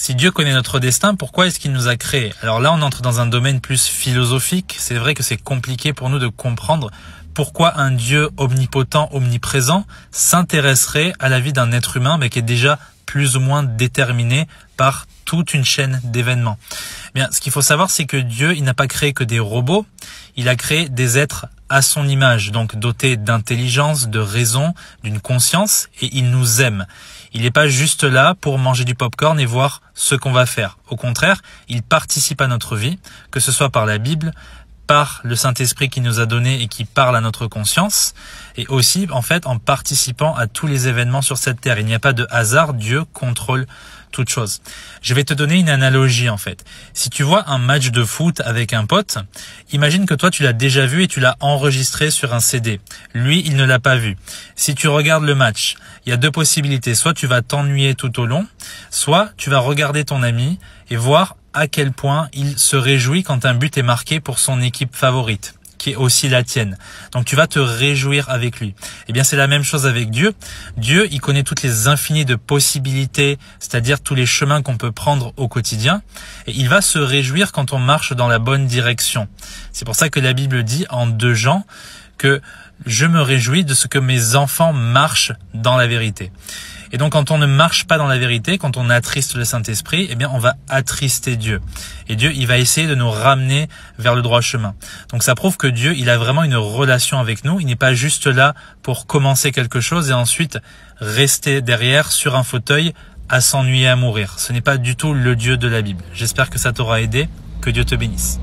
Si Dieu connaît notre destin, pourquoi est-ce qu'il nous a créés Alors là, on entre dans un domaine plus philosophique. C'est vrai que c'est compliqué pour nous de comprendre pourquoi un Dieu omnipotent, omniprésent s'intéresserait à la vie d'un être humain, mais qui est déjà plus ou moins déterminé par toute une chaîne d'événements. Eh bien, ce qu'il faut savoir, c'est que Dieu, il n'a pas créé que des robots, il a créé des êtres à son image, donc dotés d'intelligence, de raison, d'une conscience, et il nous aime. Il n'est pas juste là pour manger du popcorn et voir ce qu'on va faire. Au contraire, il participe à notre vie, que ce soit par la Bible, par le Saint-Esprit qui nous a donné et qui parle à notre conscience, et aussi en fait en participant à tous les événements sur cette terre. Il n'y a pas de hasard, Dieu contrôle toute chose. Je vais te donner une analogie en fait. Si tu vois un match de foot avec un pote, imagine que toi tu l'as déjà vu et tu l'as enregistré sur un CD. Lui, il ne l'a pas vu. Si tu regardes le match, il y a deux possibilités. Soit tu vas t'ennuyer tout au long, soit tu vas regarder ton ami et voir à quel point il se réjouit quand un but est marqué pour son équipe favorite qui est aussi la tienne. Donc tu vas te réjouir avec lui. Eh bien c'est la même chose avec Dieu. Dieu, il connaît toutes les infinies de possibilités, c'est-à-dire tous les chemins qu'on peut prendre au quotidien, et il va se réjouir quand on marche dans la bonne direction. C'est pour ça que la Bible dit en deux Jean que je me réjouis de ce que mes enfants marchent dans la vérité. Et donc quand on ne marche pas dans la vérité, quand on attriste le Saint-Esprit, eh bien on va attrister Dieu. Et Dieu, il va essayer de nous ramener vers le droit chemin. Donc ça prouve que Dieu, il a vraiment une relation avec nous. Il n'est pas juste là pour commencer quelque chose et ensuite rester derrière sur un fauteuil à s'ennuyer à mourir. Ce n'est pas du tout le Dieu de la Bible. J'espère que ça t'aura aidé. Que Dieu te bénisse.